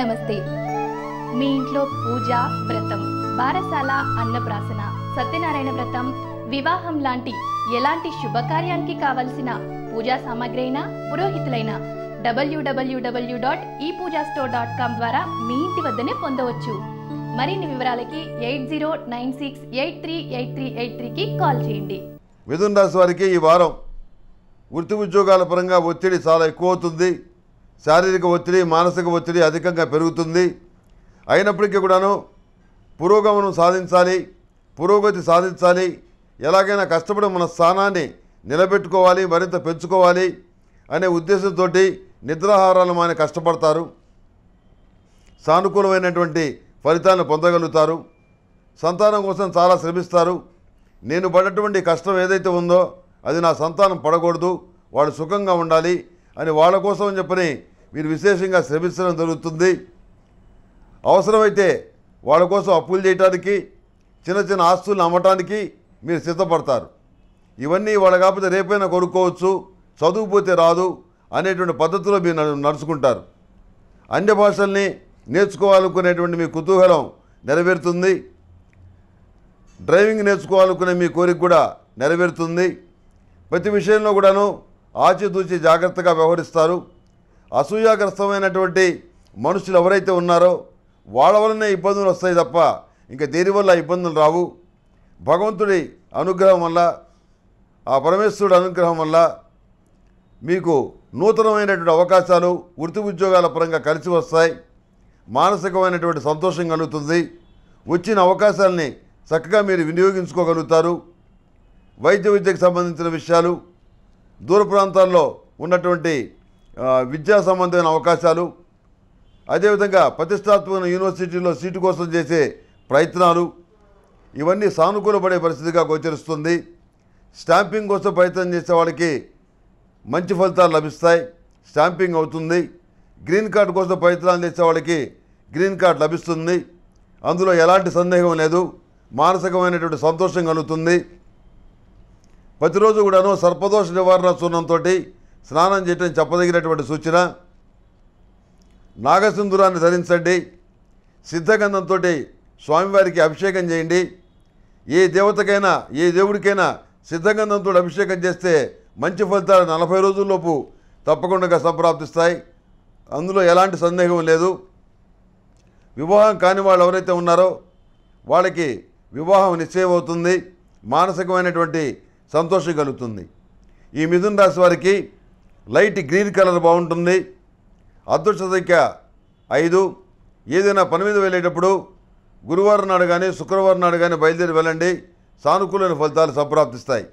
నమస్తే మీ ఇంట్లో పూజ వ్రతం బారసాల అన్నప్రాసన సత్యనారాయణ వ్రతం వివాహం లాంటి ఎలాంటి శుభకార్యానికి కావలసిన పూజా సామాగ్రి అయినా పురోహితులైనా డబ్ల్యూడబ్ల్యూడబ్ల్యూ డాట్ ఈ పూజా స్టోర్ డాట్ కామ్ ద్వారా మీ ఇంటి వద్దనే పొందవచ్చు మరిన్ని వివరాలకి eight zero nine six eight three eight three eight త్రీకి కాల్ చేయండి మిథున్ రాశి వారికి ఈ వారం వృత్తి ఉద్యోగాల పరంగా ఒత్తిడి చాలా ఎక్కువ అవుతుంది శారీరక ఒత్తిడి మానసిక ఒత్తిడి అధికంగా పెరుగుతుంది అయినప్పటికీ కూడాను పురోగమనం సాధించాలి పురోగతి సాధించాలి ఎలాగైనా కష్టపడి మన స్థానాన్ని నిలబెట్టుకోవాలి మరింత పెంచుకోవాలి అనే ఉద్దేశంతో నిద్రాహారాలు మాని కష్టపడతారు సానుకూలమైనటువంటి ఫలితాలను పొందగలుగుతారు సంతానం కోసం చాలా శ్రమిస్తారు నేను పడినటువంటి కష్టం ఏదైతే ఉందో అది నా సంతానం పడకూడదు వాళ్ళు సుఖంగా ఉండాలి అని వాళ్ళ కోసం చెప్పని మీరు విశేషంగా శ్రమించడం జరుగుతుంది అవసరమైతే వాళ్ళ కోసం అప్పులు చేయడానికి చిన్న చిన్న ఆస్తులను అమ్మటానికి మీరు సిద్ధపడతారు ఇవన్నీ వాళ్ళ కాకపోతే రేపైనా కొనుక్కోవచ్చు చదువుపోతే రాదు అనేటువంటి పద్ధతిలో మీరు నడుచుకుంటారు అన్య భాషల్ని నేర్చుకోవాలనుకునేటువంటి మీ కుతూహలం నెరవేరుతుంది డ్రైవింగ్ నేర్చుకోవాలనుకునే మీ కోరిక కూడా నెరవేరుతుంది ప్రతి విషయంలో కూడాను ఆచితూచి జాగ్రత్తగా వ్యవహరిస్తారు అసూయాగ్రస్తమైనటువంటి మనుషులు ఎవరైతే ఉన్నారో వాళ్ళ వల్లనే ఇబ్బందులు వస్తాయి తప్ప ఇంకా దేనివల్ల ఇబ్బందులు రావు భగవంతుడి అనుగ్రహం వల్ల ఆ పరమేశ్వరుడి అనుగ్రహం వల్ల మీకు నూతనమైనటువంటి అవకాశాలు వృత్తి ఉద్యోగాల పరంగా కలిసి వస్తాయి మానసికమైనటువంటి సంతోషం కలుగుతుంది వచ్చిన అవకాశాలని చక్కగా మీరు వినియోగించుకోగలుగుతారు వైద్య విద్యకు సంబంధించిన విషయాలు దూర ప్రాంతాల్లో ఉన్నటువంటి విద్యా సంబంధమైన అవకాశాలు అదేవిధంగా ప్రతిష్టాత్మక యూనివర్సిటీలో సీటు కోసం చేసే ప్రయత్నాలు ఇవన్నీ సానుకూలపడే పరిస్థితిగా గోచరిస్తుంది స్టాంపింగ్ కోసం ప్రయత్నం చేసే వాళ్ళకి మంచి ఫలితాలు లభిస్తాయి స్టాంపింగ్ అవుతుంది గ్రీన్ కార్డు కోసం ప్రయత్నాలు చేసే వాళ్ళకి గ్రీన్ కార్డు లభిస్తుంది అందులో ఎలాంటి సందేహం లేదు మానసికమైనటువంటి సంతోషం కలుగుతుంది ప్రతిరోజు కూడాను సర్పదోష నివారణ చూర్ణంతో స్నానం చేయటం చెప్పదగినటువంటి సూచన నాగసింధురాన్ని ధరించండి సిద్ధగంధంతో స్వామివారికి అభిషేకం చేయండి ఏ దేవతకైనా ఏ దేవుడికైనా సిద్ధగంధంతో అభిషేకం చేస్తే మంచి ఫలితాలు నలభై రోజుల్లోపు తప్పకుండా సంప్రాప్తిస్తాయి అందులో ఎలాంటి సందేహం లేదు వివాహం కాని వాళ్ళు ఎవరైతే ఉన్నారో వాళ్ళకి వివాహం నిశ్చయం అవుతుంది మానసికమైనటువంటి సంతోషం కలుగుతుంది ఈ మిథున్ రాశి వారికి లైట్ గ్రీన్ కలర్ బాగుంటుంది అదృష్ట సంఖ్య ఐదు ఏదైనా పని మీద వెళ్ళేటప్పుడు గురువారం నాడు కానీ శుక్రవారం నాడు కానీ బయలుదేరి వెళ్ళండి సానుకూలమైన ఫలితాలు సంప్రాప్తిస్తాయి